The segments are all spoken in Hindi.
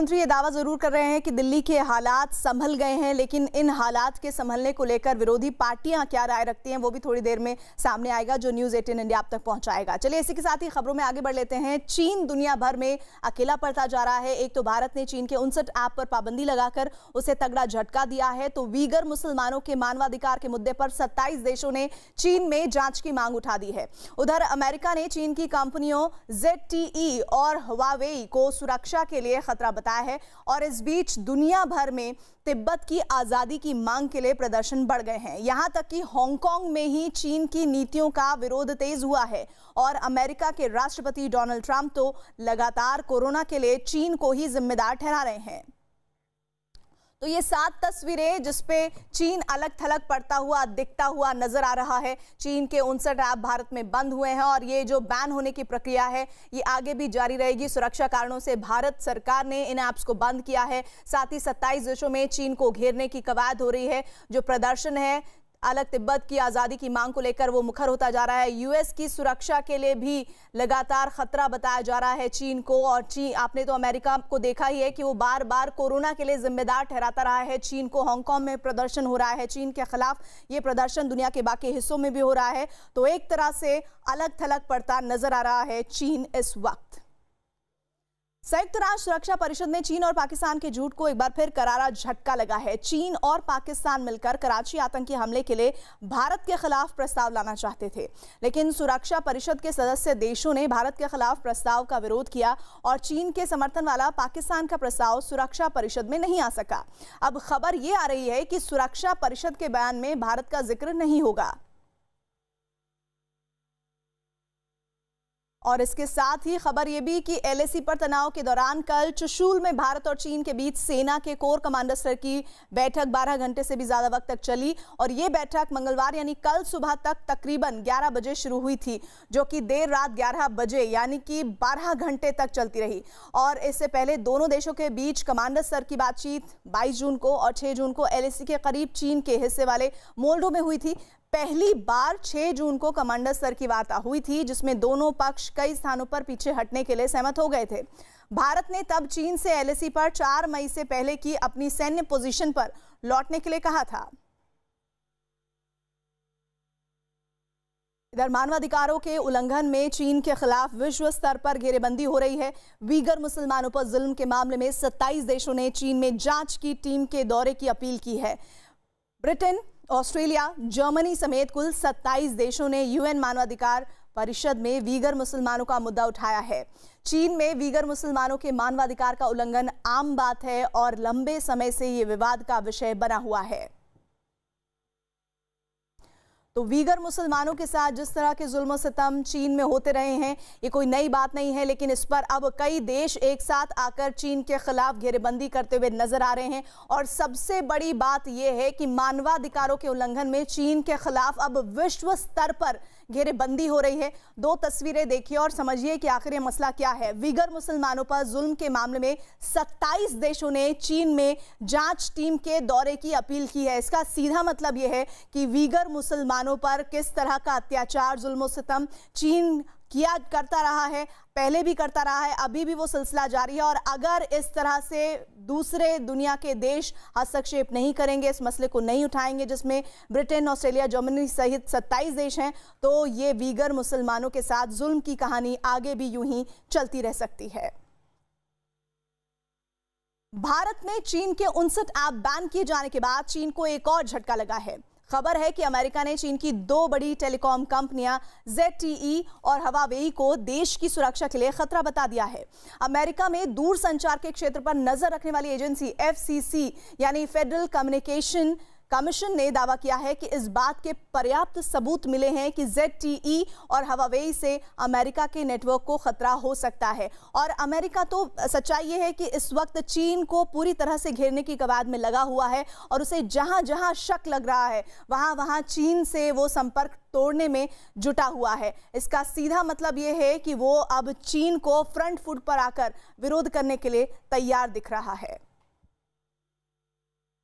मंत्री ये दावा जरूर कर रहे हैं कि दिल्ली के हालात संभल गए हैं लेकिन इन हालात के संभलने को लेकर विरोधी पार्टियां क्या राय रखती हैं वो भी थोड़ी देर में सामने आएगा जो न्यूज 18 इंडिया आप तक पहुंचाएगा चलिए इसी के साथ ही खबरों में आगे बढ़ लेते हैं चीन दुनिया भर में अकेला पड़ता जा रहा है एक तो भारत ने चीन के उनसठ ऐप पर पाबंदी लगाकर उसे तगड़ा झटका दिया है तो वीगर मुसलमानों के मानवाधिकार के मुद्दे पर सत्ताईस देशों ने चीन में जांच की मांग उठा दी है उधर अमेरिका ने चीन की कंपनियों जेड और हवावेई को सुरक्षा के लिए खतरा बताया है और इस बीच दुनिया भर में तिब्बत की आज़ादी की मांग के लिए प्रदर्शन बढ़ गए हैं यहां तक कि हांगकांग में ही चीन की नीतियों का विरोध तेज हुआ है और अमेरिका के राष्ट्रपति डोनाल्ड ट्रंप तो लगातार कोरोना के लिए चीन को ही जिम्मेदार ठहरा रहे हैं तो ये सात तस्वीरें जिसपे चीन अलग थलग पड़ता हुआ दिखता हुआ नजर आ रहा है चीन के उनसठ ऐप भारत में बंद हुए हैं और ये जो बैन होने की प्रक्रिया है ये आगे भी जारी रहेगी सुरक्षा कारणों से भारत सरकार ने इन ऐप्स को बंद किया है साथ ही सत्ताईस देशों में चीन को घेरने की कवायद हो रही है जो प्रदर्शन है अलग तिब्बत की आज़ादी की मांग को लेकर वो मुखर होता जा रहा है यूएस की सुरक्षा के लिए भी लगातार खतरा बताया जा रहा है चीन को और चीन आपने तो अमेरिका को देखा ही है कि वो बार बार कोरोना के लिए जिम्मेदार ठहराता रहा है चीन को हांगकांग में प्रदर्शन हो रहा है चीन के खिलाफ ये प्रदर्शन दुनिया के बाकी हिस्सों में भी हो रहा है तो एक तरह से अलग थलग पड़ता नजर आ रहा है चीन इस वक्त संयुक्त राष्ट्र रक्षा परिषद ने चीन और पाकिस्तान के झूठ को एक बार फिर करारा झटका लगा है चीन और पाकिस्तान मिलकर कराची आतंकी हमले के लिए भारत के खिलाफ प्रस्ताव लाना चाहते थे लेकिन सुरक्षा परिषद के सदस्य देशों ने भारत के खिलाफ प्रस्ताव का विरोध किया और चीन के समर्थन वाला पाकिस्तान का प्रस्ताव सुरक्षा परिषद में नहीं आ सका अब खबर ये आ रही है कि सुरक्षा परिषद के बयान में भारत का जिक्र नहीं होगा और इसके साथ ही खबर ये भी कि एलएसी पर तनाव के दौरान कल चुशूल में भारत और चीन के बीच सेना के कोर कमांडर स्तर की बैठक 12 घंटे से भी ज़्यादा वक्त तक चली और ये बैठक मंगलवार यानी कल सुबह तक तकरीबन 11 बजे शुरू हुई थी जो कि देर रात 11 बजे यानी कि 12 घंटे तक चलती रही और इससे पहले दोनों देशों के बीच कमांडर स्तर की बातचीत बाईस जून को और छः जून को एल के करीब चीन के हिस्से वाले मोल्डो में हुई थी पहली बार 6 जून को कमांडर स्तर की वार्ता हुई थी जिसमें दोनों पक्ष कई स्थानों पर पीछे हटने के लिए सहमत हो गए थे भारत ने तब चीन से एलएसी पर 4 मई से पहले की अपनी सैन्य पोजीशन पर लौटने के लिए कहा था इधर मानवाधिकारों के उल्लंघन में चीन के खिलाफ विश्व स्तर पर घेरेबंदी हो रही है वीगर मुसलमानों पर जुल्म के मामले में 27 देशों ने चीन में जांच की टीम के दौरे की अपील की है ब्रिटेन ऑस्ट्रेलिया जर्मनी समेत कुल 27 देशों ने यूएन मानवाधिकार परिषद में वीगर मुसलमानों का मुद्दा उठाया है चीन में वीगर मुसलमानों के मानवाधिकार का उल्लंघन आम बात है और लंबे समय से ये विवाद का विषय बना हुआ है तो वीगर मुसलमानों के साथ जिस तरह के जुल्म सितम चीन में होते रहे हैं ये कोई नई बात नहीं है लेकिन इस पर अब कई देश एक साथ आकर चीन के खिलाफ घेरेबंदी करते हुए नजर आ रहे हैं और सबसे बड़ी बात यह है कि मानवाधिकारों के उल्लंघन में चीन के खिलाफ अब विश्व स्तर पर घेरेबंदी हो रही है दो तस्वीरें देखिए और समझिए कि आखिर यह मसला क्या है वीगर मुसलमानों पर जुल्म के मामले में 27 देशों ने चीन में जांच टीम के दौरे की अपील की है इसका सीधा मतलब यह है कि वीगर मुसलमान किसानों पर किस तरह का अत्याचार जुल्म सितम चीन किया करता रहा है पहले भी करता रहा है अभी भी वो सिलसिला जारी है और अगर इस तरह से दूसरे दुनिया के देश हस्तक्षेप नहीं करेंगे इस मसले को नहीं उठाएंगे जिसमें ब्रिटेन ऑस्ट्रेलिया जर्मनी सहित 27 देश हैं तो ये वीगर मुसलमानों के साथ जुल्म की कहानी आगे भी यूं ही चलती रह सकती है भारत में चीन के उनसठ ऐप बैन किए जाने के बाद चीन को एक और झटका लगा है खबर है कि अमेरिका ने चीन की दो बड़ी टेलीकॉम कंपनियां जेड और हवावेई को देश की सुरक्षा के लिए खतरा बता दिया है अमेरिका में दूर संचार के क्षेत्र पर नजर रखने वाली एजेंसी एफ यानी फेडरल कम्युनिकेशन कमीशन ने दावा किया है कि इस बात के पर्याप्त सबूत मिले हैं कि जेड e और हवावेई से अमेरिका के नेटवर्क को खतरा हो सकता है और अमेरिका तो सच्चाई ये है कि इस वक्त चीन को पूरी तरह से घेरने की कवायद में लगा हुआ है और उसे जहां जहां शक लग रहा है वहां वहां चीन से वो संपर्क तोड़ने में जुटा हुआ है इसका सीधा मतलब ये है कि वो अब चीन को फ्रंट फुट पर आकर विरोध करने के लिए तैयार दिख रहा है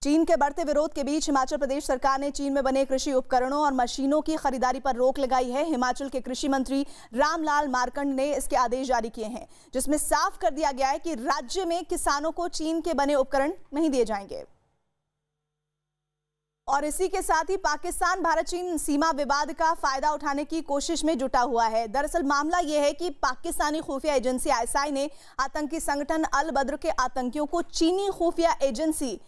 चीन के बढ़ते विरोध के बीच हिमाचल प्रदेश सरकार ने चीन में बने कृषि उपकरणों और मशीनों की खरीदारी पर रोक लगाई है हिमाचल के कृषि मंत्री रामलाल मारकंड ने इसके आदेश जारी किए हैं जिसमें साफ कर दिया गया है कि राज्य में किसानों को चीन के बने उपकरण नहीं दिए जाएंगे और इसी के साथ ही पाकिस्तान भारत चीन सीमा विवाद का फायदा उठाने की कोशिश में जुटा हुआ है दरअसल मामला यह है कि पाकिस्तानी खुफिया एजेंसी आईएसआई ने आतंकी संगठन अल बद्र के आतंकियों को चीनी खुफिया एजेंसी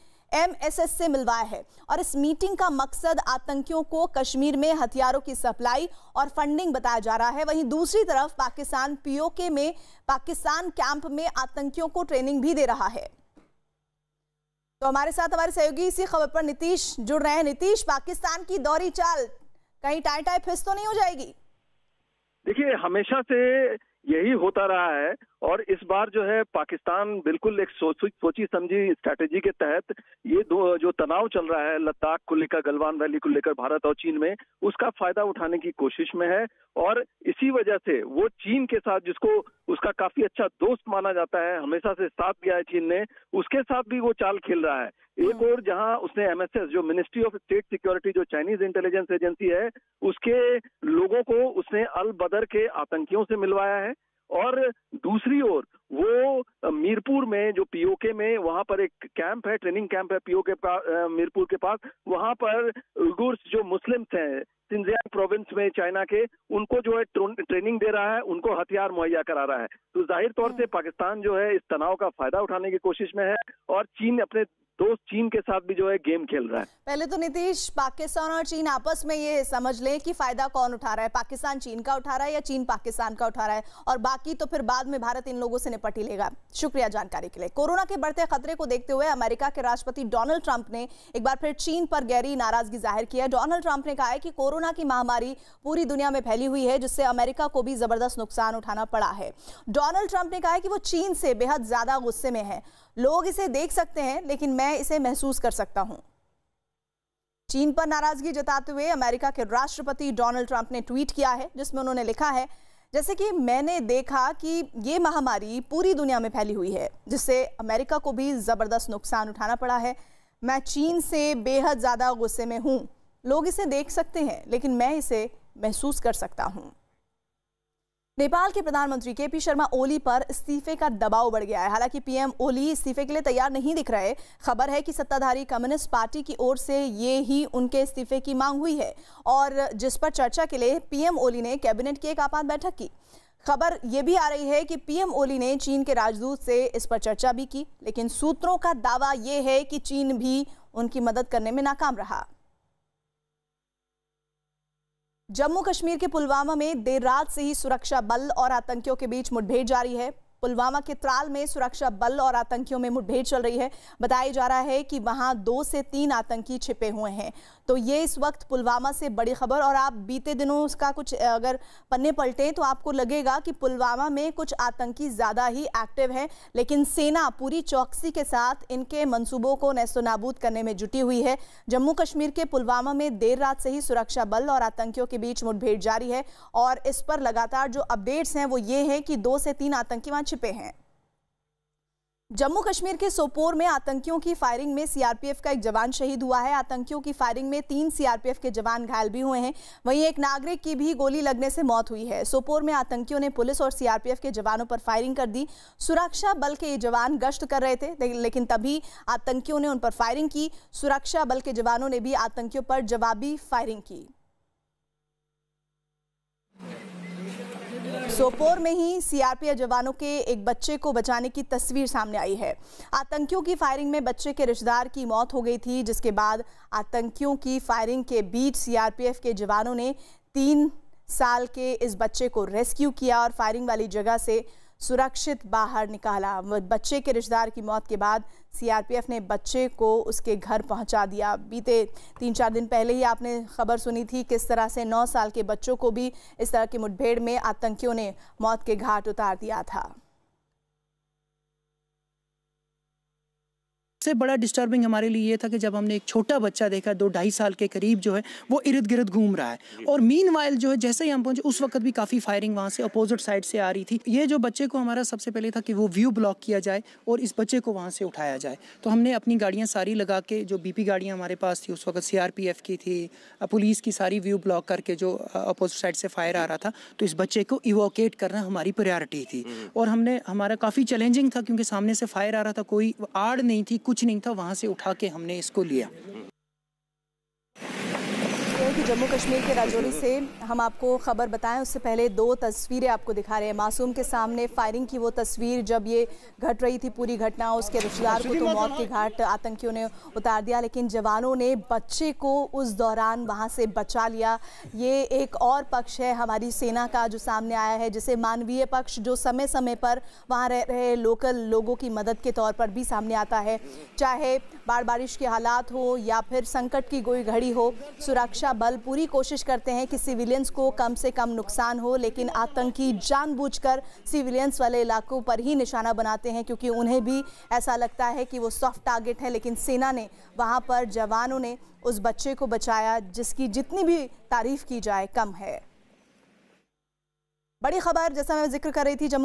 एमएसएस से मिलवाया है और इस मीटिंग का मकसद आतंकियों को कश्मीर में हथियारों की सप्लाई और फंडिंग बताया जा रहा है वहीं दूसरी तरफ पाकिस्तान पीओके में पाकिस्तान कैंप में आतंकियों को ट्रेनिंग भी दे रहा है तो हमारे साथ हमारे सहयोगी इसी खबर पर नीतीश जुड़ रहे हैं नीतीश पाकिस्तान की दौरी चाल कहीं टाई टाई फिस तो नहीं हो जाएगी देखिए हमेशा से यही होता रहा है और इस बार जो है पाकिस्तान बिल्कुल एक सोची, सोची समझी स्ट्रैटेजी के तहत ये दो जो तनाव चल रहा है लद्दाख को लेकर गलवान वैली को लेकर भारत और चीन में उसका फायदा उठाने की कोशिश में है और इसी वजह से वो चीन के साथ जिसको उसका काफी अच्छा दोस्त माना जाता है हमेशा से साथ दिया है चीन ने उसके साथ भी वो चाल खेल रहा है एक और जहां उसने एमएसएस जो मिनिस्ट्री ऑफ स्टेट सिक्योरिटी जो चाइनीज इंटेलिजेंस एजेंसी है उसके लोगों को उसने अल बदर के आतंकियों से मिलवाया है और दूसरी ओर वो मीरपुर में जो पीओके में वहां पर एक कैंप है ट्रेनिंग कैंप है पीओके मीरपुर के पास वहां पर उगुर्स जो मुस्लिम्स हैं सिंजियांग प्रोविंस में चाइना के उनको जो है ट्रेनिंग दे रहा है उनको हथियार मुहैया करा रहा है तो जाहिर तौर से हम्म। पाकिस्तान जो है इस तनाव का फायदा उठाने की कोशिश में है और चीन अपने तो चीन के साथ भी जो है गेम खेल रहा है पहले तो नीतीश पाकिस्तान और चीन आपस में ये समझ लें कि फायदा कौन उठा रहा है पाकिस्तान चीन का उठा रहा है या चीन पाकिस्तान का उठा रहा है और बाकी तो फिर बाद में भारत इन लोगों से निपट ही लेगा शुक्रिया जानकारी के लिए कोरोना के बढ़ते खतरे को देखते हुए अमेरिका के राष्ट्रपति डोनाल्ड ट्रंप ने एक बार फिर चीन पर गहरी नाराजगी जाहिर की है डोनाल्ड ट्रंप ने कहा है कि कोरोना की महामारी पूरी दुनिया में फैली हुई है जिससे अमेरिका को भी जबरदस्त नुकसान उठाना पड़ा है डोनाल्ड ट्रंप ने कहा है कि वो चीन से बेहद ज्यादा गुस्से में है लोग इसे देख सकते हैं लेकिन मैं मैं इसे महसूस कर सकता हूं चीन पर नाराजगी जताते हुए अमेरिका के राष्ट्रपति डोनाल्ड ट्रंप ने ट्वीट किया है जिसमें उन्होंने लिखा है जैसे कि मैंने देखा कि ये महामारी पूरी दुनिया में फैली हुई है जिससे अमेरिका को भी ज़बरदस्त नुकसान उठाना पड़ा है मैं चीन से बेहद ज़्यादा गुस्से में हूँ लोग इसे देख सकते हैं लेकिन मैं इसे महसूस कर सकता हूँ नेपाल के प्रधानमंत्री के पी शर्मा ओली पर इस्तीफे का दबाव बढ़ गया है हालांकि पीएम ओली इस्तीफे के लिए तैयार नहीं दिख रहे खबर है कि सत्ताधारी कम्युनिस्ट पार्टी की ओर से ये ही उनके इस्तीफे की मांग हुई है और जिस पर चर्चा के लिए पीएम ओली ने कैबिनेट की एक आपात बैठक की खबर ये भी आ रही है कि पीएम ओली ने चीन के राजदूत से इस पर चर्चा भी की लेकिन सूत्रों का दावा ये है कि चीन भी उनकी मदद करने में नाकाम रहा जम्मू कश्मीर के पुलवामा में देर रात से ही सुरक्षा बल और आतंकियों के बीच मुठभेड़ जारी है पुलवामा के त्राल में सुरक्षा बल और आतंकियों में मुठभेड़ चल रही है बताया जा रहा है कि वहां दो से तीन आतंकी छिपे हुए हैं तो ये इस वक्त पुलवामा से बड़ी खबर और आप बीते दिनों उसका कुछ अगर पन्ने पलटे तो आपको लगेगा कि पुलवामा में कुछ आतंकी ज़्यादा ही एक्टिव है लेकिन सेना पूरी चौकसी के साथ इनके मनसूबों को नेस्तो करने में जुटी हुई है जम्मू कश्मीर के पुलवामा में देर रात से ही सुरक्षा बल और आतंकियों के बीच मुठभेड़ जारी है और इस पर लगातार जो अपडेट्स हैं वो ये हैं कि दो से तीन आतंकी वहां छिपे हैं जम्मू कश्मीर के सोपोर में आतंकियों की फायरिंग में सीआरपीएफ का एक जवान शहीद हुआ है आतंकियों की फायरिंग में तीन सीआरपीएफ के जवान घायल भी हुए हैं वहीं एक नागरिक की भी गोली लगने से मौत हुई है सोपोर में आतंकियों ने पुलिस और सीआरपीएफ के जवानों पर फायरिंग कर दी सुरक्षा बल के ये जवान गश्त कर रहे थे लेकिन तभी आतंकियों ने उन पर फायरिंग की सुरक्षा बल के जवानों ने भी आतंकियों पर जवाबी फायरिंग की सोपोर में ही सीआरपीएफ जवानों के एक बच्चे को बचाने की तस्वीर सामने आई है आतंकियों की फायरिंग में बच्चे के रिश्तेदार की मौत हो गई थी जिसके बाद आतंकियों की फायरिंग के बीच सीआरपीएफ के जवानों ने तीन साल के इस बच्चे को रेस्क्यू किया और फायरिंग वाली जगह से सुरक्षित बाहर निकाला बच्चे के रिश्तेदार की मौत के बाद सीआरपीएफ ने बच्चे को उसके घर पहुंचा दिया बीते तीन चार दिन पहले ही आपने खबर सुनी थी किस तरह से नौ साल के बच्चों को भी इस तरह की मुठभेड़ में आतंकियों ने मौत के घाट उतार दिया था सबसे बड़ा डिस्टर्बिंग हमारे लिए ये था कि जब हमने एक छोटा बच्चा देखा दो ढाई साल के करीब जो है वो इर्द गिर्द घूम रहा है और मीन जो है जैसे ही हम पहुंचे उस वक्त भी काफ़ी फायरिंग वहां से अपोजिट साइड से आ रही थी ये जो बच्चे को हमारा सबसे पहले था कि वो व्यू ब्लॉक किया जाए और इस बच्चे को वहां से उठाया जाए तो हमने अपनी गाड़ियां सारी लगा के जो बीपी गाड़ियां हमारे पास थी उस वक्त सीआरपीएफ की थी पुलिस की सारी व्यू ब्लॉक करके जो अपोजिट साइड से फायर आ रहा था तो इस बच्चे को इवोकेट करना हमारी प्रायोरिटी थी हम्म। और हमने हमारा काफ़ी चैलेंजिंग था क्योंकि सामने से फायर आ रहा था कोई आड़ नहीं थी कुछ कुछ नहीं था वहाँ से उठा के हमने इसको लिया करते हैं कि जम्मू कश्मीर के राजौरी से हम आपको खबर बताएं उससे पहले दो तस्वीरें आपको दिखा रहे हैं मासूम के सामने फायरिंग की वो तस्वीर जब ये घट रही थी पूरी घटना उसके रिश्तेदार को तो मौत की घाट आतंकियों ने उतार दिया लेकिन जवानों ने बच्चे को उस दौरान वहां से बचा लिया ये एक और पक्ष है हमारी सेना का जो सामने आया है जिसे मानवीय पक्ष जो समय समय पर वहाँ रह रहे लोकल लोगों की मदद के तौर पर भी सामने आता है चाहे बाढ़ बारिश के हालात हो या फिर संकट की कोई घड़ी हो सुरक्षा बल पूरी कोशिश करते हैं कि सिविलियंस को कम से कम नुकसान हो लेकिन आतंकी जानबूझकर सिविलियंस वाले इलाकों पर ही निशाना बनाते हैं क्योंकि उन्हें भी ऐसा लगता है कि वो सॉफ्ट टारगेट है लेकिन सेना ने वहाँ पर जवानों ने उस बच्चे को बचाया जिसकी जितनी भी तारीफ की जाए कम है बड़ी खबर जैसा मैं जिक्र कर रही थी जम्मू